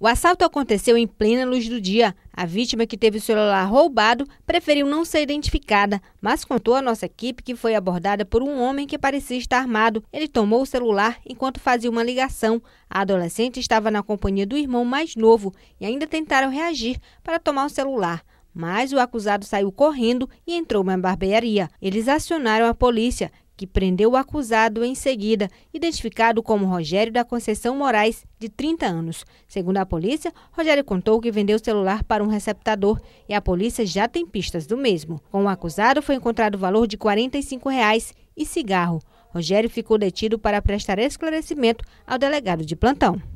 O assalto aconteceu em plena luz do dia. A vítima, que teve o celular roubado, preferiu não ser identificada, mas contou à nossa equipe que foi abordada por um homem que parecia estar armado. Ele tomou o celular enquanto fazia uma ligação. A adolescente estava na companhia do irmão mais novo e ainda tentaram reagir para tomar o celular. Mas o acusado saiu correndo e entrou na barbearia. Eles acionaram a polícia, que prendeu o acusado em seguida, identificado como Rogério da Conceição Moraes, de 30 anos. Segundo a polícia, Rogério contou que vendeu o celular para um receptador e a polícia já tem pistas do mesmo. Com o acusado foi encontrado o valor de R$ 45 reais e cigarro. Rogério ficou detido para prestar esclarecimento ao delegado de plantão.